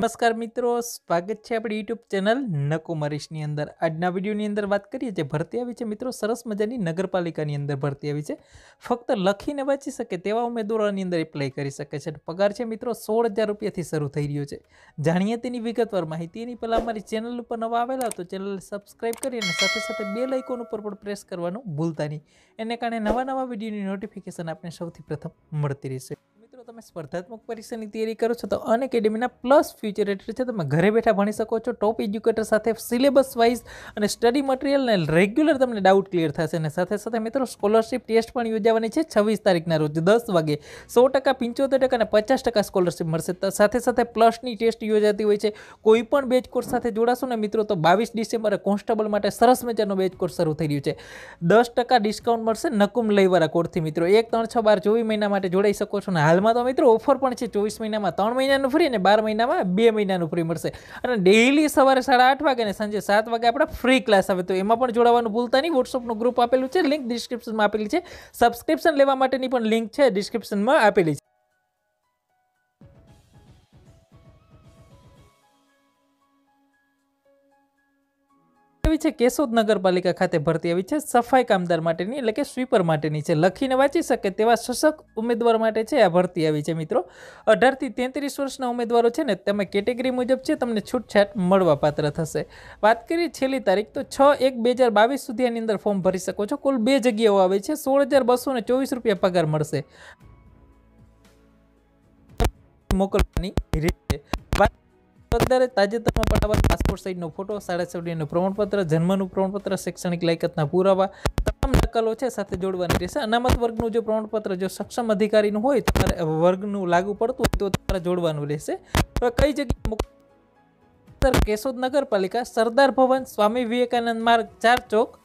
નમસ્કાર મિત્રો સ્વાગત છે આપણી યુટ્યુબ ચેનલ નકુમરીશની અંદર આજના વિડીયોની અંદર વાત કરીએ જે ભરતી આવી છે મિત્રો સરસ મજાની નગરપાલિકાની અંદર ભરતી આવી છે ફક્ત લખીને વાંચી શકે તેવા ઉમેદવારોની અંદર એપ્લાય કરી શકે છે પગાર છે મિત્રો સોળ હજાર રૂપિયાથી શરૂ થઈ રહ્યો છે જાણીએ તેની વિગતવાર માહિતી એની પહેલાં અમારી ચેનલ ઉપર નવા આવેલા તો ચેનલ સબસ્ક્રાઈબ કરી અને સાથે સાથે બે લાઇકોન ઉપર પણ પ્રેસ કરવાનું ભૂલતા નહીં એને કારણે નવા નવા વિડીયોની નોટિફિકેશન આપણે સૌથી પ્રથમ મળતી રહેશે તમે સ્પર્ધાત્મક પરીક્ષાની તૈયારી કરો છો તો અન એકેડેમીના પ્લસ ફ્યુચર એડિટર છે તમે ઘરે બેઠા ભણી શકો છો ટોપ એજ્યુકેટર સાથે સિલેબસ વાઇઝ અને સ્ટડી મટીરિયલ અને રેગ્યુલર તમને ડાઉટ ક્લિયર થશે અને સાથે સાથે મિત્રો સ્કોલરશિપ ટેસ્ટ પણ યોજાવાની છે છવ્વીસ તારીખના રોજ દસ વાગે સો ટકા પંચોતેર ટકા અને પચાસ ટકા સ્કોલરશિપ મળશે સાથે સાથે પ્લસની ટેસ્ટ યોજાતી હોય છે કોઈ પણ બેચ કોર્સ સાથે જોડાશો ને મિત્રો તો બાવીસ ડિસેમ્બરે કોન્સ્ટેબલ માટે સરસ મજાનો બેચ કોર્સ શરૂ થઈ રહ્યું છે દસ ટકા ડિસ્કાઉન્ટ મળશે નકુમ લઈવાળા કોર્સથી મિત્રો એક ત્રણ છ બાર ચોવીસ મહિના માટે જોડાઈ શકો છો અને હાલમાં તો તો મિત્રો ઓફર પણ છે ચોવીસ મહિનામાં ત્રણ મહિનાનું ફ્રી અને બાર મહિનામાં બે મહિનાનું ફ્રી મળશે અને ડેઇલી સવારે સાડા આઠ વાગે અને સાંજે સાત વાગે આપણે ફ્રી ક્લાસ આવે તો એમાં પણ જોડાવાનું ભૂલતા નહીં વોટ્સઅપનું ગ્રુપ આપેલું છે લિંક ડિસ્ક્રિપ્શનમાં આપેલી છે સબસ્ક્રિપ્શન લેવા માટેની પણ લિંક છે ડિસ્ક્રિપ્શનમાં આપેલી છે આવી છે કેશોદ નગરપાલિકા ખાતે ભરતી આવી છે સફાઈ કામદાર માટેની એટલે કે સ્વીપર માટેની છે લખીને વાંચી શકે તેવા સશક્ત ઉમેદવાર માટે છે આ ભરતી આવી છે મિત્રો અઢારથી તેત્રીસ વર્ષના ઉમેદવારો છે ને તમે કેટેગરી મુજબ છે તમને છૂટછાટ મળવાપાત્ર થશે વાત કરીએ છેલ્લી તારીખ તો છ એક બે હજાર બાવીસ સુધી આની અંદર ફોર્મ ભરી શકો છો કુલ બે જગ્યાઓ આવે છે સોળ હજાર બસો ચોવીસ રૂપિયા પગાર મળશે મોકલવાની રીત છે અત્યારે તાજેતરમાં બનાવેલ પાસપોર્ટ સાઇઝનો ફોટો શાળા સવડીનું પ્રમાણપત્ર જન્મનું પ્રમાણપત્ર શૈક્ષણિક લાયકાતના પુરાવા તમામ નકલો છે સાથે જોડવાની રહેશે અનામત વર્ગનું જો પ્રમાણપત્ર જો સક્ષમ અધિકારીનું હોય તમારે વર્ગનું લાગુ પડતું હોય તો તમારે જોડવાનું રહેશે હવે કઈ જગ્યાએ કેશોદ નગરપાલિકા સરદાર ભવન સ્વામી વિવેકાનંદ માર્ગ ચાર ચોક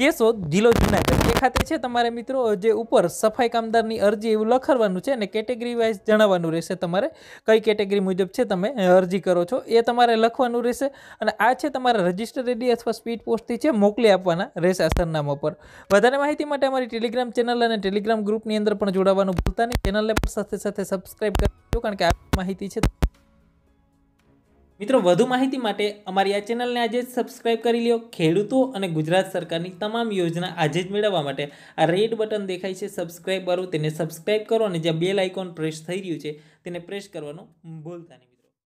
કેશોદ જિલ્લો જૂનાગઢ એ ખાતે છે તમારે મિત્રો જે ઉપર સફાઈ કામદારની અરજી એવું લખવાનું છે અને કેટેગરી વાઇઝ જણાવવાનું રહેશે તમારે કઈ કેટેગરી મુજબ છે તમે અરજી કરો છો એ તમારે લખવાનું રહેશે અને આ છે તમારે રજિસ્ટર રેડી અથવા સ્પીડ પોસ્ટથી છે મોકલી આપવાના રહેશે આ સરનામા પર વધારે માહિતી માટે અમારી ટેલિગ્રામ ચેનલ અને ટેલિગ્રામ ગ્રુપની અંદર પણ જોડાવાનું ભૂલતા નહીં ચેનલને પણ સાથે સાથે સબસ્ક્રાઈબ કરજો કારણ કે આ માહિતી છે મિત્રો વધુ માહિતી માટે અમારી આ ચેનલને આજે જ સબસ્ક્રાઇબ કરી લ્યો ખેડૂતો અને ગુજરાત સરકારની તમામ યોજના આજે જ મેળવવા માટે આ રેડ બટન દેખાય છે સબસ્ક્રાઇબ કરો તેને સબસ્ક્રાઈબ કરો અને જ્યાં બેલ આઇકોન પ્રેસ થઈ રહ્યું છે તેને પ્રેસ કરવાનું ભૂલતા નહીં